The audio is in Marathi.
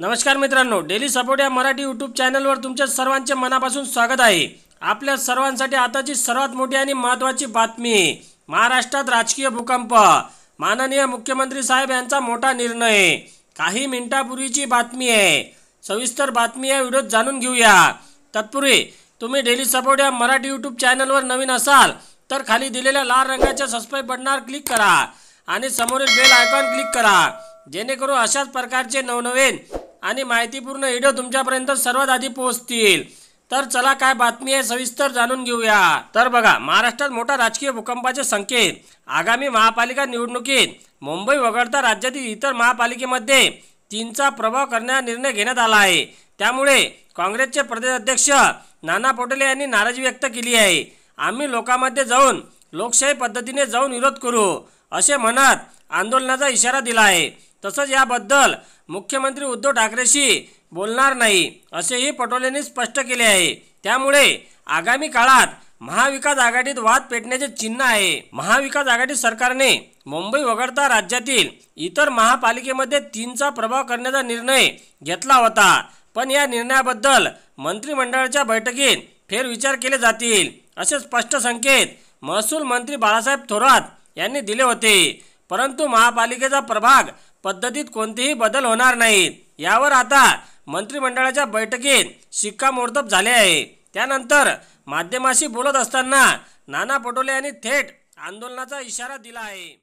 नमस्कार मित्रांनो डेली सपोर्ट या मराठी यूट्यूब चॅनलवर तुमच्या सर्वांचे मनापासून स्वागत आहे आपल्या सर्वांसाठी आताची सर्वात मोठी आणि महत्त्वाची बातमी महाराष्ट्रात राजकीय भूकंप माननीय मुख्यमंत्री साहेब यांचा मोठा निर्णय काही मिनिटापूर्वीची बातमी आहे सविस्तर बातमी या व्हिडिओत जाणून घेऊया तत्पूर्वी तुम्ही डेली सपोर्ट या मराठी यूट्यूब चॅनलवर नवीन असाल तर खाली दिलेल्या लाल रंगाच्या सबस्क्राईब बटनावर क्लिक करा आणि समोरील बेल आयकॉन क्लिक करा जेणेकरून अशाच प्रकारचे नवनवीन आणि माहितीपूर्ण व्हिडिओ तुमच्यापर्यंत सर्वात आधी पोहोचतील तर चला काय बातमी आहे सविस्तर जाणून घेऊया तर बघा महाराष्ट्रात मोठा राजकीय भूकंपाचे संकेत आगामी महापालिका निवडणुकीत मुंबई वगळता राज्यातील इतर महापालिकेमध्ये चीनचा प्रभाव करण्याचा निर्णय घेण्यात आला आहे त्यामुळे काँग्रेसचे प्रदेशाध्यक्ष नाना पटोले यांनी नाराजी व्यक्त केली आहे आम्ही लोकांमध्ये जाऊन लोकशाही पद्धतीने जाऊन विरोध करू असे म्हणत आंदोलनाचा इशारा दिला आहे तसंच याबद्दल मुख्यमंत्री उद्धव ठाकरेशी बोलणार नाही असेही पटोलेंनी स्पष्ट केले आहे त्यामुळे आगामी काळात महाविकास आघाडीत वाद पेटण्याचे चिन्ह आहे महाविकास आघाडी सरकारने मुंबई वगळता राज्यातील इतर महापालिकेमध्ये तीनचा प्रभाव करण्याचा निर्णय घेतला होता पण या निर्णयाबद्दल मंत्रिमंडळाच्या बैठकीत फेरविचार केले जातील असे स्पष्ट संकेत महसूल मंत्री बाळासाहेब थोरात यांनी दिले होते परंतु महापालिकेचा प्रभाग पद्धतीत कोणतेही बदल होणार नाहीत यावर आता मंत्रिमंडळाच्या बैठकीत शिक्कामोर्तब झाले आहे त्यानंतर माध्यमाशी बोलत असताना नाना पटोले यांनी थेट आंदोलनाचा इशारा दिला आहे